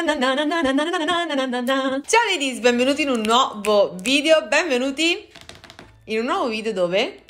Ciao ladies, benvenuti in un nuovo video, benvenuti in un nuovo video dove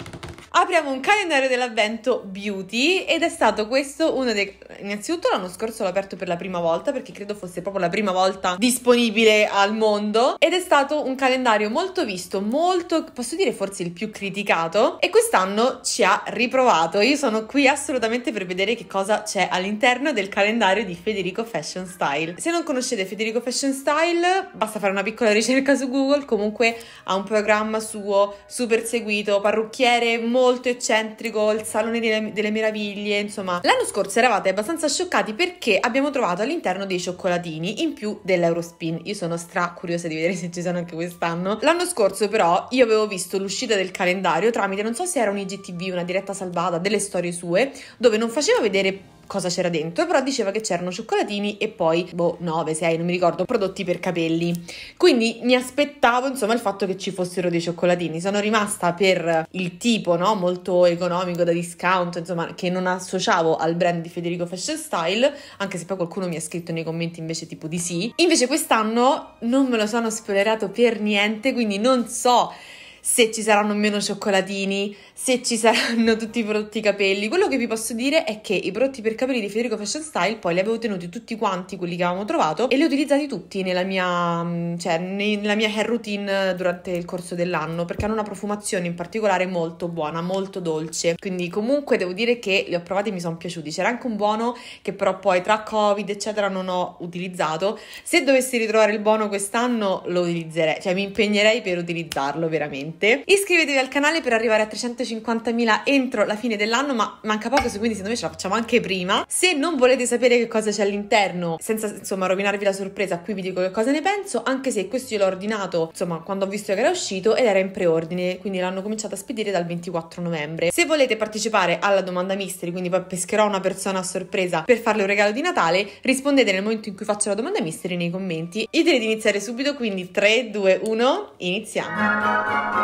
apriamo un calendario dell'avvento beauty ed è stato questo uno dei... Innanzitutto l'anno scorso l'ho aperto per la prima volta perché credo fosse proprio la prima volta disponibile al mondo ed è stato un calendario molto visto, molto, posso dire forse il più criticato e quest'anno ci ha riprovato. Io sono qui assolutamente per vedere che cosa c'è all'interno del calendario di Federico Fashion Style. Se non conoscete Federico Fashion Style basta fare una piccola ricerca su Google, comunque ha un programma suo super seguito, parrucchiere molto molto eccentrico, il Salone delle, delle Meraviglie, insomma. L'anno scorso eravate abbastanza scioccati perché abbiamo trovato all'interno dei cioccolatini in più dell'Eurospin. Io sono stra curiosa di vedere se ci sono anche quest'anno. L'anno scorso però io avevo visto l'uscita del calendario tramite, non so se era un IGTV, una diretta salvata, delle storie sue, dove non faceva vedere cosa c'era dentro, però diceva che c'erano cioccolatini e poi, boh, 9, 6, non mi ricordo, prodotti per capelli. Quindi mi aspettavo, insomma, il fatto che ci fossero dei cioccolatini. Sono rimasta per il tipo, no, molto economico da discount, insomma, che non associavo al brand di Federico Fashion Style, anche se poi qualcuno mi ha scritto nei commenti invece tipo di sì. Invece quest'anno non me lo sono spoilerato per niente, quindi non so se ci saranno meno cioccolatini, se ci saranno tutti i prodotti capelli. Quello che vi posso dire è che i prodotti per capelli di Federico Fashion Style poi li avevo tenuti tutti quanti, quelli che avevamo trovato, e li ho utilizzati tutti nella mia, mm, cioè, nella mia hair routine durante il corso dell'anno, perché hanno una profumazione in particolare molto buona, molto dolce. Quindi comunque devo dire che li ho provati e mi sono piaciuti. C'era anche un buono che però poi tra Covid eccetera non ho utilizzato. Se dovessi ritrovare il buono quest'anno lo utilizzerei, cioè mi impegnerei per utilizzarlo veramente velocemente. Iscrivetevi al canale per arrivare a 350.000 entro la fine dell'anno, ma manca poco, quindi secondo me ce la facciamo anche prima. Se non volete sapere che cosa c'è all'interno, senza insomma rovinarvi la sorpresa, qui vi dico che cosa ne penso, anche se questo io l'ho ordinato, insomma, quando ho visto che era uscito ed era in preordine, quindi l'hanno cominciato a spedire dal 24 novembre. Se volete partecipare alla domanda mystery, quindi poi pescherò una persona a sorpresa per farle un regalo di Natale, rispondete nel momento in cui faccio la domanda mystery nei commenti. Io direi di iniziare subito, quindi 3, 2, 1, iniziamo!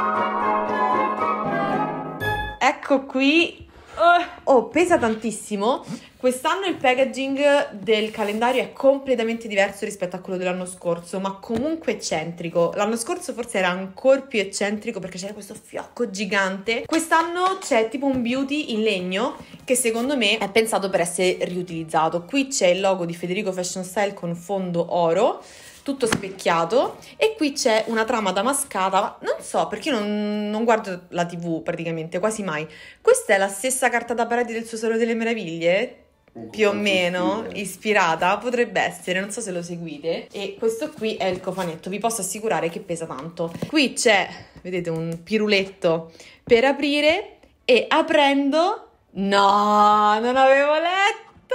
Ecco qui oh. oh, pesa tantissimo. Quest'anno il packaging del calendario è completamente diverso rispetto a quello dell'anno scorso, ma comunque eccentrico. L'anno scorso forse era ancora più eccentrico perché c'era questo fiocco gigante. Quest'anno c'è tipo un beauty in legno che secondo me è pensato per essere riutilizzato. Qui c'è il logo di Federico Fashion Style con fondo oro tutto specchiato e qui c'è una trama damascata, non so perché io non, non guardo la tv praticamente, quasi mai. Questa è la stessa carta da pareti del Suo delle Meraviglie? Mm, più o meno ispirata potrebbe essere non so se lo seguite e questo qui è il cofanetto vi posso assicurare che pesa tanto qui c'è vedete un piruletto per aprire e aprendo no non avevo letto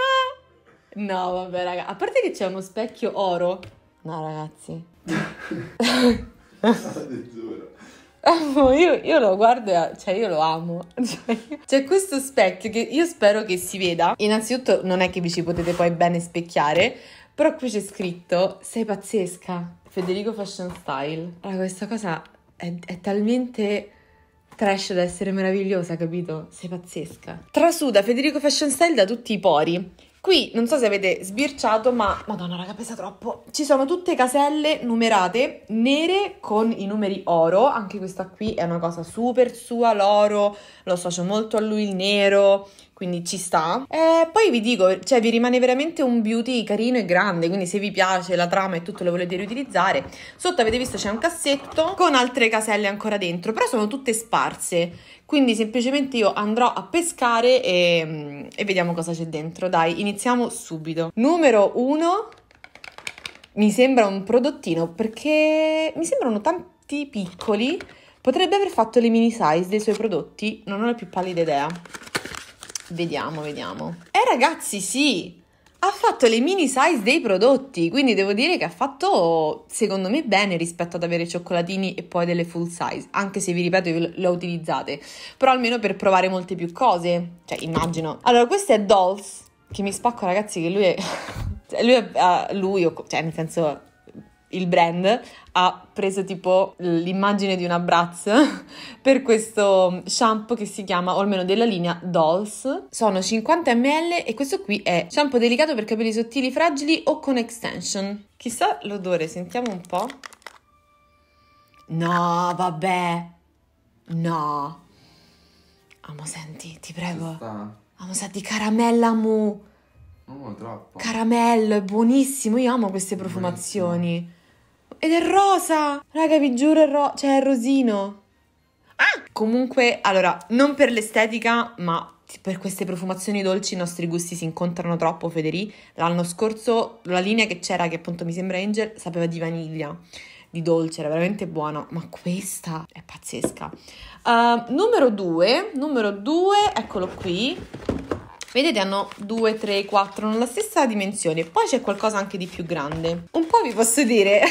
no vabbè raga a parte che c'è uno specchio oro No, ragazzi. Io, io, lo guardo, cioè io lo amo. Cioè, c'è questo specchio che io spero che si veda. Innanzitutto non è che vi ci potete poi bene specchiare, però qui c'è scritto sei pazzesca. Federico Fashion Style. Allora, questa cosa è, è talmente trash da essere meravigliosa, capito? Sei pazzesca. Trasuda Federico Fashion Style da tutti i pori. Qui non so se avete sbirciato, ma madonna, raga, pesa troppo. Ci sono tutte caselle numerate nere con i numeri oro. Anche questa qui è una cosa super sua, l'oro. Lo associo molto a lui il nero. Quindi ci sta. E eh, poi vi dico, cioè, vi rimane veramente un beauty carino e grande. Quindi, se vi piace la trama e tutto, lo volete riutilizzare. Sotto avete visto c'è un cassetto con altre caselle ancora dentro, però sono tutte sparse. Quindi semplicemente io andrò a pescare e, e vediamo cosa c'è dentro. Dai, iniziamo subito. Numero 1 mi sembra un prodottino perché mi sembrano tanti piccoli. Potrebbe aver fatto le mini size dei suoi prodotti, non ho la più pallida idea. Vediamo, vediamo. Eh ragazzi, sì! ha fatto le mini size dei prodotti, quindi devo dire che ha fatto secondo me bene rispetto ad avere cioccolatini e poi delle full size, anche se vi ripeto io le ho utilizzate, però almeno per provare molte più cose, cioè immagino. Allora questa è Dolls, che mi spacco ragazzi che lui è... Cioè, lui, è, uh, lui cioè nel senso il brand ha preso tipo l'immagine di una Bratz per questo shampoo che si chiama, o almeno della linea Dolls. Sono 50 ml e questo qui è shampoo delicato per capelli sottili, fragili o con extension. Chissà l'odore, sentiamo un po'. No, vabbè. No. Amo, senti, ti prego. Amo, senti, caramella mu. Oh, troppo. Caramello, è buonissimo. Io amo queste profumazioni. Buonissimo. Ed è rosa! Raga, vi giuro, è ro- cioè è rosino. Ah! Comunque, allora, non per l'estetica, ma per queste profumazioni dolci i nostri gusti si incontrano troppo, Federì. L'anno scorso la linea che c'era, che appunto mi sembra Angel, sapeva di vaniglia, di dolce, era veramente buona, ma questa è pazzesca. Uh, numero 2, numero 2, eccolo qui. Vedete hanno 2, 3, 4, hanno la stessa dimensione. Poi c'è qualcosa anche di più grande. Un po' vi posso dire,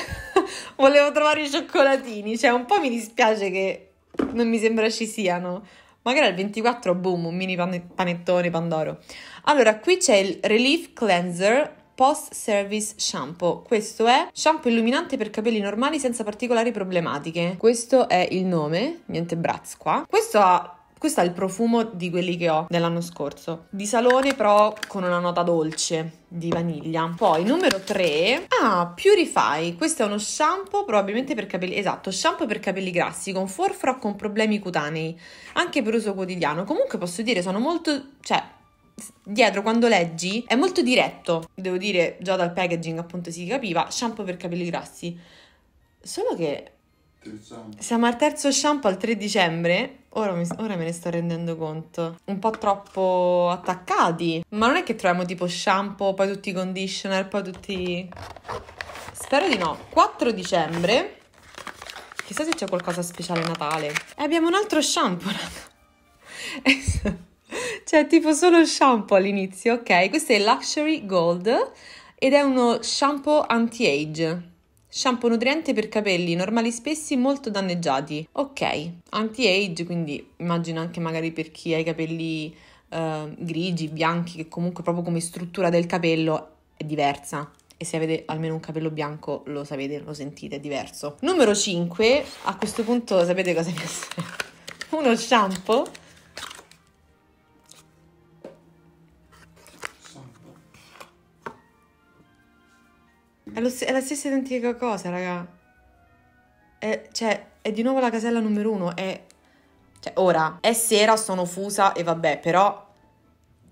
volevo trovare i cioccolatini, cioè un po' mi dispiace che non mi sembra ci siano. Magari al 24, boom, un mini panettone Pandoro. Allora, qui c'è il Relief Cleanser Post Service Shampoo. Questo è shampoo illuminante per capelli normali senza particolari problematiche. Questo è il nome, niente brazz qua. Questo ha questo è il profumo di quelli che ho dell'anno scorso. Di salone però con una nota dolce di vaniglia. Poi numero 3, ah, Purify. Questo è uno shampoo probabilmente per capelli, esatto, shampoo per capelli grassi con forfra con problemi cutanei, anche per uso quotidiano. Comunque posso dire sono molto, cioè dietro quando leggi è molto diretto. Devo dire, già dal packaging appunto si capiva, shampoo per capelli grassi. Solo che siamo al terzo shampoo al 3 dicembre. Ora, mi, ora, me ne sto rendendo conto. Un po' troppo attaccati. Ma non è che troviamo tipo shampoo, poi tutti i conditioner, poi tutti... Spero di no. 4 dicembre. Chissà se c'è qualcosa speciale Natale. E abbiamo un altro shampoo, cioè, tipo solo shampoo all'inizio, ok? Questo è Luxury Gold ed è uno shampoo anti-age. Shampoo nutriente per capelli normali spessi molto danneggiati. Ok, anti-age, quindi immagino anche magari per chi ha i capelli eh, grigi, bianchi, che comunque proprio come struttura del capello è diversa. E se avete almeno un capello bianco lo sapete, lo sentite, è diverso. Numero 5, a questo punto sapete cosa mi ha Uno shampoo È, lo, è la stessa identica cosa, raga. È, cioè, è di nuovo la casella numero uno. È, cioè, ora, è sera, sono fusa e vabbè, però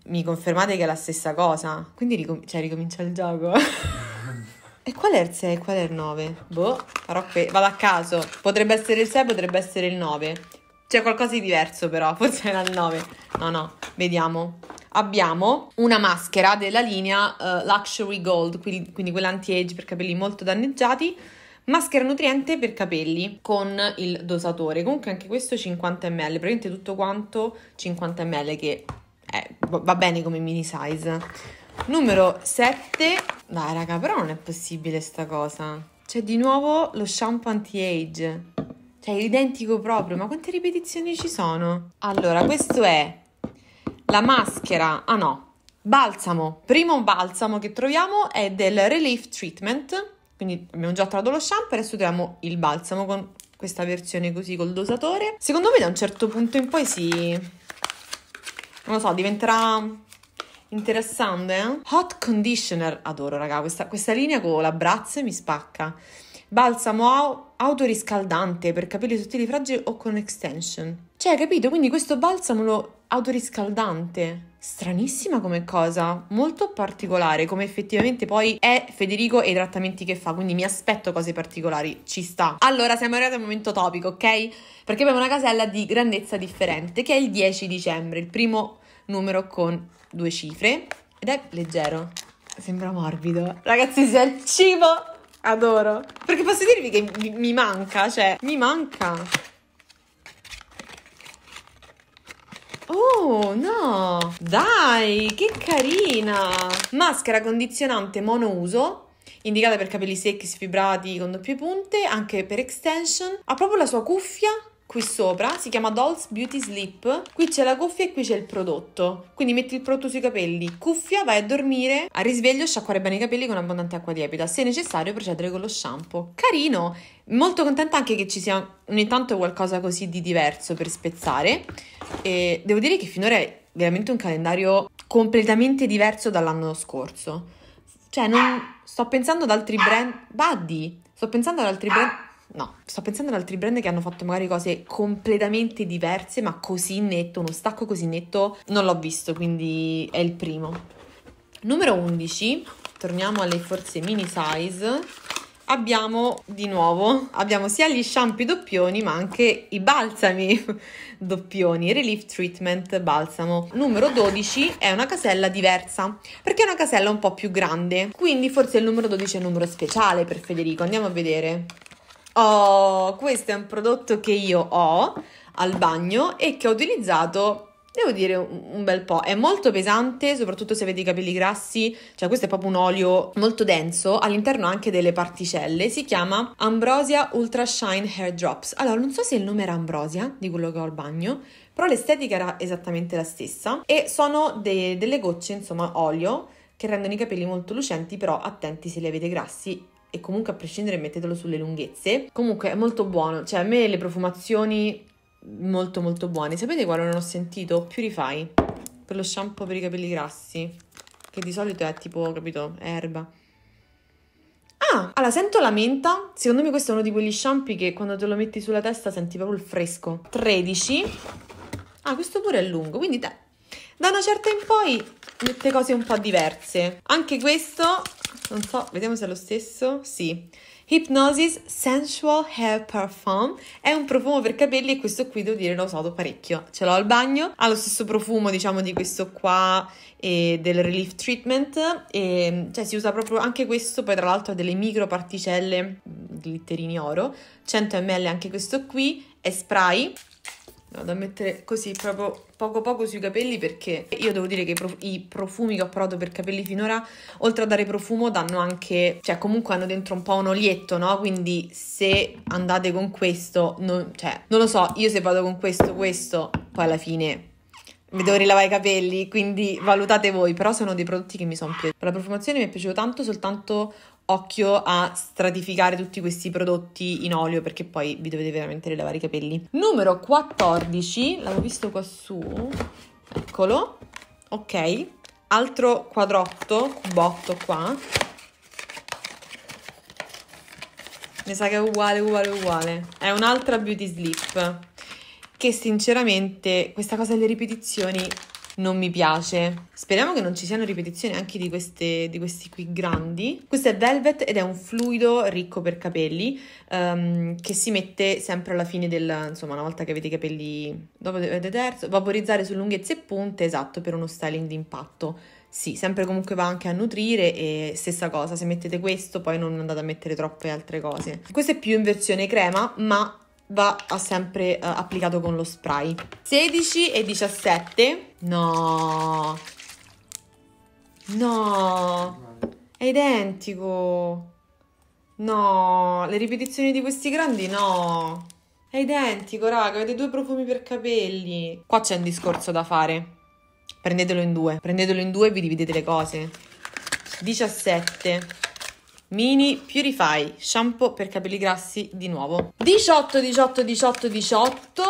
mi confermate che è la stessa cosa. Quindi ricom cioè, ricomincia il gioco. e qual è il 6 e qual è il 9? Boh, farò qui, vado a caso. Potrebbe essere il 6, potrebbe essere il 9. C'è qualcosa di diverso però, forse era il 9. No, no, vediamo abbiamo una maschera della linea uh, Luxury Gold, quindi, quindi quella anti-age per capelli molto danneggiati, maschera nutriente per capelli con il dosatore, comunque anche questo 50 ml, praticamente tutto quanto 50 ml che eh, va bene come mini size. Numero 7, dai raga, però non è possibile sta cosa. C'è di nuovo lo shampoo anti-age. Cioè, identico proprio, ma quante ripetizioni ci sono? Allora, questo è la maschera, ah no, balsamo. Primo balsamo che troviamo è del Relief Treatment, quindi abbiamo già trovato lo shampoo adesso troviamo il balsamo con questa versione così col dosatore. Secondo me da un certo punto in poi si... non lo so, diventerà interessante. Eh? Hot conditioner, adoro raga, questa, questa linea con la brazza mi spacca. Balsamo autoriscaldante per capelli sottili fragili o con extension. Cioè, capito? Quindi questo balsamo autoriscaldante. Stranissima come cosa, molto particolare, come effettivamente poi è Federico e i trattamenti che fa, quindi mi aspetto cose particolari, ci sta. Allora, siamo arrivati al momento topico, ok? Perché abbiamo una casella di grandezza differente, che è il 10 dicembre, il primo numero con due cifre, ed è leggero, sembra morbido. Ragazzi, se è il cibo, adoro. Perché posso dirvi che mi manca, cioè, mi manca. Oh no! Dai, che carina! Maschera condizionante monouso indicata per capelli secchi, sfibrati con doppie punte, anche per extension. Ha proprio la sua cuffia qui sopra, si chiama Dolls Beauty Sleep, qui c'è la cuffia e qui c'è il prodotto, quindi metti il prodotto sui capelli, cuffia, vai a dormire, a risveglio sciacquare bene i capelli con abbondante acqua lievita, se necessario procedere con lo shampoo. Carino, molto contenta anche che ci sia ogni tanto qualcosa così di diverso per spezzare e devo dire che finora è veramente un calendario completamente diverso dall'anno scorso. Cioè, non sto pensando ad altri brand, Buddy, sto pensando ad altri brand no. Sto pensando ad altri brand che hanno fatto magari cose completamente diverse, ma così netto, uno stacco così netto, non l'ho visto, quindi è il primo. Numero 11, torniamo alle forze mini size. Abbiamo di nuovo, abbiamo sia gli shampoo doppioni ma anche i balsami doppioni, Relief Treatment Balsamo. Numero 12 è una casella diversa, perché è una casella un po' più grande, quindi forse il numero 12 è un numero speciale per Federico, andiamo a vedere. Oh, questo è un prodotto che io ho al bagno e che ho utilizzato devo dire un bel po'. È molto pesante, soprattutto se avete i capelli grassi, cioè questo è proprio un olio molto denso, all'interno anche delle particelle. Si chiama Ambrosia Ultra Shine Hair Drops. Allora, non so se il nome era Ambrosia, di quello che ho al bagno, però l'estetica era esattamente la stessa e sono de- delle gocce, insomma, olio che rendono i capelli molto lucenti, però attenti se li avete grassi e comunque a prescindere mettetelo sulle lunghezze. Comunque è molto buono, cioè a me le profumazioni molto molto buone. Sapete quale non ho sentito? Purify, per lo shampoo per i capelli grassi, che di solito è tipo, capito, erba. Ah, allora sento la menta, secondo me questo è uno di quegli shampoo che quando te lo metti sulla testa senti proprio il fresco. 13. Ah, questo pure è lungo, quindi dai da una certa in poi mette cose un po' diverse. Anche questo, non so, vediamo se è lo stesso. Sì. Hypnosis Sensual Hair Parfum è un profumo per capelli e questo qui devo dire l'ho usato parecchio. Ce l'ho al bagno, ha lo stesso profumo diciamo di questo qua e del Relief Treatment e cioè si usa proprio anche questo, poi tra l'altro ha delle micro particelle mm, glitterini oro, 100 ml anche questo qui, è spray Vado a mettere così proprio poco poco sui capelli perché io devo dire che i, profumi che ho provato per capelli finora, oltre a dare profumo, danno anche, cioè comunque hanno dentro un po' un olietto, no? Quindi se andate con questo, non, cioè, non lo so, io se vado con questo, questo, poi alla fine mi devo rilavare i capelli, quindi valutate voi, però sono dei prodotti che mi sono piaciuti. La profumazione mi è piaciuta tanto, soltanto occhio a stratificare tutti questi prodotti in olio perché poi vi dovete veramente rilavare i capelli. Numero 14, l'avevo visto qua su, eccolo, ok, altro quadrotto, botto qua. Mi sa che è uguale, uguale, uguale. È un'altra beauty slip che sinceramente questa cosa delle ripetizioni non mi piace. Speriamo che non ci siano ripetizioni anche di, queste, di questi qui grandi. Questo è Velvet ed è un fluido ricco per capelli um, che si mette sempre alla fine del... insomma una volta che avete i capelli dopo avete terzo, vaporizzare su lunghezze e punte, esatto, per uno styling d'impatto. Sì, sempre comunque va anche a nutrire e stessa cosa, se mettete questo poi non andate a mettere troppe altre cose. Questo è più in versione crema, ma va sempre uh, applicato con lo spray. 16 e 17. No. No. È identico. No. Le ripetizioni di questi grandi no. È identico, raga. Avete due profumi per capelli. Qua c'è un discorso da fare. Prendetelo in due. Prendetelo in due e vi dividete le cose. 17. Mini Purify, shampoo per capelli grassi di nuovo. 18, 18, 18, 18.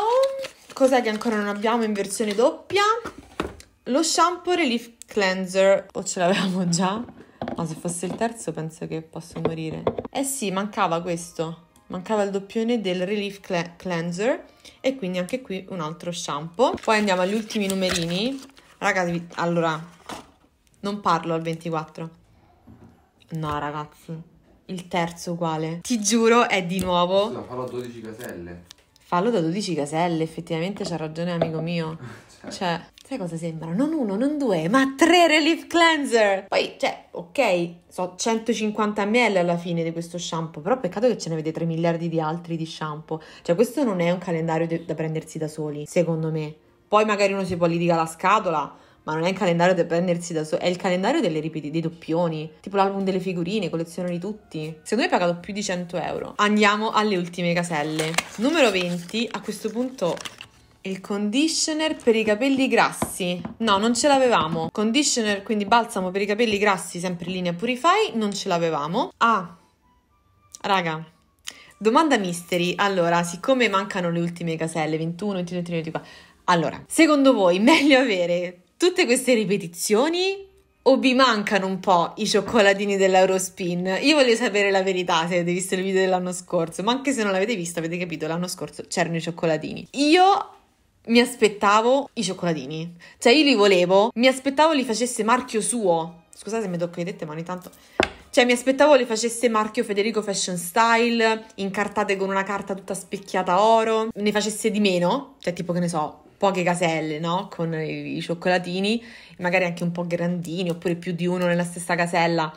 Cos'è che ancora non abbiamo in versione doppia? Lo shampoo Relief Cleanser. O ce l'avevamo già? Ma se fosse il terzo penso che posso morire. Eh sì, mancava questo. Mancava il doppione del Relief Cleanser. E quindi anche qui un altro shampoo. Poi andiamo agli ultimi numerini. Ragazzi, allora, non parlo al 24. No, ragazzi. Il terzo uguale. Ti giuro, è di nuovo. Scusa, fallo a 12 caselle. Fallo da 12 caselle, effettivamente c'ha ragione, amico mio. Cioè. cioè. Sai cosa sembra? Non uno, non due, ma tre relief cleanser! Poi, cioè, ok, so 150 ml alla fine di questo shampoo, però peccato che ce ne avete 3 miliardi di altri di shampoo. Cioè, questo non è un calendario da prendersi da soli, secondo me. Poi magari uno si può litigare la scatola, ma non è il calendario da prendersi da solo, è il calendario delle ripeti, dei doppioni, tipo l'album delle figurine, colleziono di tutti. Secondo me hai pagato più di 100 euro. Andiamo alle ultime caselle. Numero 20, a questo punto il conditioner per i capelli grassi. No, non ce l'avevamo. Conditioner, quindi balsamo per i capelli grassi, sempre linea Purify, non ce l'avevamo. Ah, raga. Domanda misteri. Allora, siccome mancano le ultime caselle, 21, 22, 23, 24. Allora, secondo voi meglio avere tutte queste ripetizioni o vi mancano un po' i cioccolatini dell'Eurospin? Io voglio sapere la verità se avete visto il video dell'anno scorso, ma anche se non l'avete visto avete capito, l'anno scorso c'erano i cioccolatini. Io mi aspettavo i cioccolatini, cioè io li volevo, mi aspettavo li facesse marchio suo. Scusate se mi tocco le dette, ma ogni tanto... Cioè, mi aspettavo li facesse marchio Federico Fashion Style, incartate con una carta tutta specchiata oro, ne facesse di meno, cioè tipo che ne so, poche caselle, no? Con i cioccolatini, magari anche un po' grandini, oppure più di uno nella stessa casella.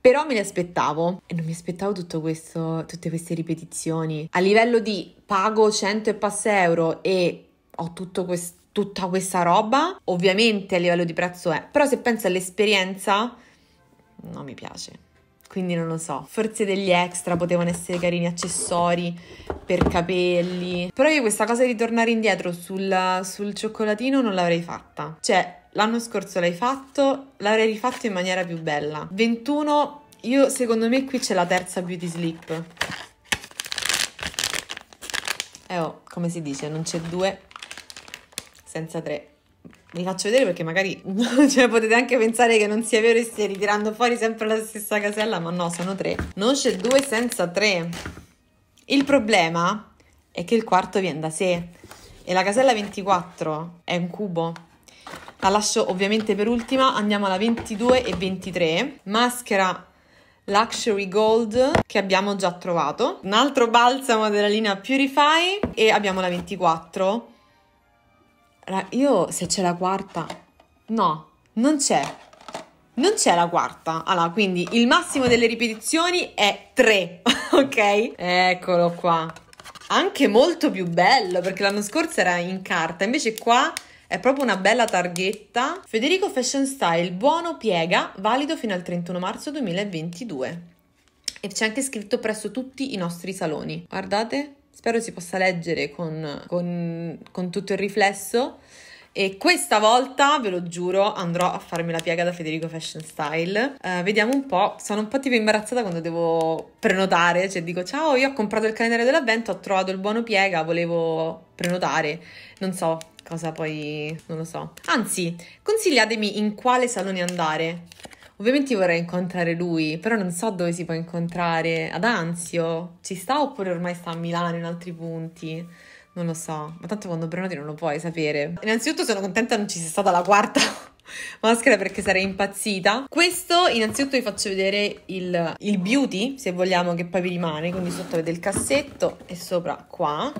Però me li aspettavo e non mi aspettavo tutto questo, tutte queste ripetizioni. A livello di pago 100 e passa euro e ho tutto questo tutta questa roba, ovviamente a livello di prezzo è, però se penso all'esperienza non mi piace quindi non lo so. Forse degli extra potevano essere carini accessori per capelli. Però io questa cosa di tornare indietro sul, sul cioccolatino non l'avrei fatta. Cioè, l'anno scorso l'hai fatto, l'avrei rifatto in maniera più bella. 21, io secondo me qui c'è la terza beauty slip. E eh oh, come si dice, non c'è due senza tre vi faccio vedere perché magari cioè, potete anche pensare che non sia vero e stia ritirando fuori sempre la stessa casella, ma no, sono tre. Non c'è due senza tre. Il problema è che il quarto viene da sé e la casella 24 è un cubo. La lascio ovviamente per ultima, andiamo alla 22 e 23. Maschera Luxury Gold che abbiamo già trovato. Un altro balsamo della linea Purify e abbiamo la 24 io se c'è la quarta... No, non c'è. Non c'è la quarta. Allora, quindi il massimo delle ripetizioni è 3, ok? Eccolo qua. Anche molto più bello, perché l'anno scorso era in carta, invece qua è proprio una bella targhetta. Federico Fashion Style, buono piega, valido fino al 31 marzo 2022. E c'è anche scritto presso tutti i nostri saloni. Guardate, Spero si possa leggere con, con, con tutto il riflesso. E questa volta, ve lo giuro, andrò a farmi la piega da Federico Fashion Style. Uh, vediamo un po'. Sono un po' tipo imbarazzata quando devo prenotare. Cioè dico, ciao, io ho comprato il calendario dell'avvento, ho trovato il buono piega, volevo prenotare. Non so cosa poi... non lo so. Anzi, consigliatemi in quale salone andare. Ovviamente vorrei incontrare lui, però non so dove si può incontrare. Ad Anzio ci sta oppure ormai sta a Milano in altri punti? Non lo so, ma tanto quando prenoti non lo puoi sapere. Innanzitutto sono contenta non ci sia stata la quarta maschera perché sarei impazzita. Questo innanzitutto vi faccio vedere il, il beauty, se vogliamo, che poi vi rimane. Quindi sotto avete il cassetto e sopra qua,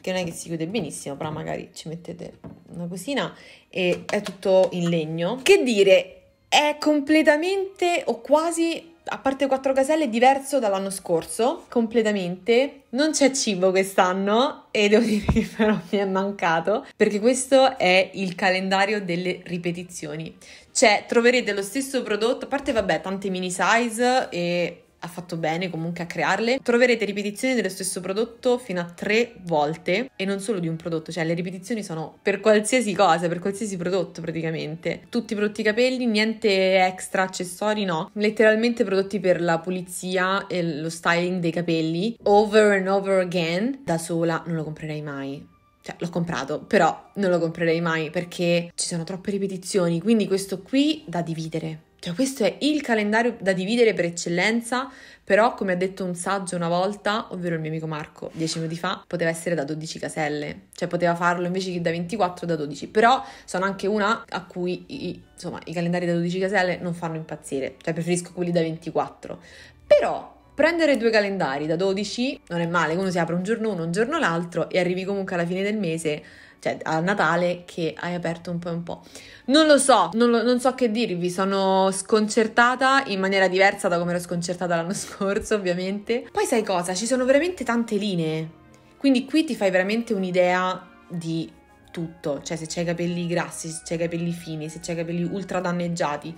che non è che si chiude benissimo, però magari ci mettete una cosina e è tutto in legno. Che dire, è completamente o quasi, a parte quattro caselle, diverso dall'anno scorso, completamente. Non c'è cibo quest'anno e devo dire che però mi è mancato, perché questo è il calendario delle ripetizioni. Cioè, troverete lo stesso prodotto, a parte vabbè, tante mini size e ha fatto bene comunque a crearle. Troverete ripetizioni dello stesso prodotto fino a tre volte e non solo di un prodotto, cioè le ripetizioni sono per qualsiasi cosa, per qualsiasi prodotto praticamente. Tutti i prodotti capelli, niente extra accessori, no. Letteralmente prodotti per la pulizia e lo styling dei capelli. Over and over again. Da sola non lo comprerei mai. Cioè, l'ho comprato, però non lo comprerei mai perché ci sono troppe ripetizioni, quindi questo qui da dividere cioè, questo è il calendario da dividere per eccellenza, però come ha detto un saggio una volta, ovvero il mio amico Marco, dieci minuti fa, poteva essere da 12 caselle, cioè poteva farlo invece che da 24 da 12, però sono anche una a cui i, insomma, i calendari da 12 caselle non fanno impazzire, cioè preferisco quelli da 24. Però prendere due calendari da 12 non è male, uno si apre un giorno uno, un giorno l'altro e arrivi comunque alla fine del mese cioè a Natale che hai aperto un po' e un po'. Non lo so, non, lo, non, so che dirvi, sono sconcertata in maniera diversa da come ero sconcertata l'anno scorso, ovviamente. Poi sai cosa? Ci sono veramente tante linee. Quindi qui ti fai veramente un'idea di tutto, cioè se c'hai i capelli grassi, se c'hai i capelli fini, se c'hai i capelli ultra danneggiati.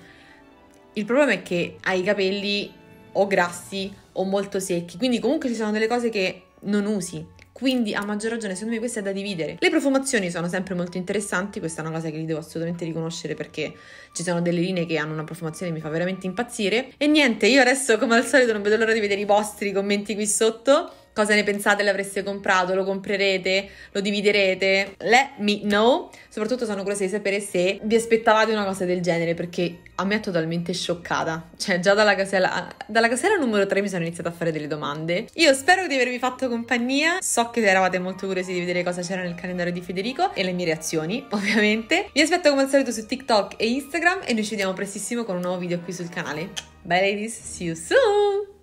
Il problema è che hai i capelli o grassi o molto secchi, quindi comunque ci sono delle cose che non usi quindi a maggior ragione secondo me questa è da dividere. Le profumazioni sono sempre molto interessanti, questa è una cosa che li devo assolutamente riconoscere perché ci sono delle linee che hanno una profumazione che mi fa veramente impazzire. E niente, io adesso come al solito non vedo l'ora di vedere i vostri commenti qui sotto cosa ne pensate, l'avreste comprato, lo comprerete, lo dividerete, let me know, soprattutto sono curiosa di sapere se vi aspettavate una cosa del genere perché a me è totalmente scioccata, cioè già dalla casella, dalla casella numero 3 mi sono iniziata a fare delle domande. Io spero di avervi fatto compagnia, so che eravate molto curiosi di vedere cosa c'era nel calendario di Federico e le mie reazioni ovviamente. Vi aspetto come al solito su TikTok e Instagram e noi ci vediamo prestissimo con un nuovo video qui sul canale. Bye ladies, see you soon!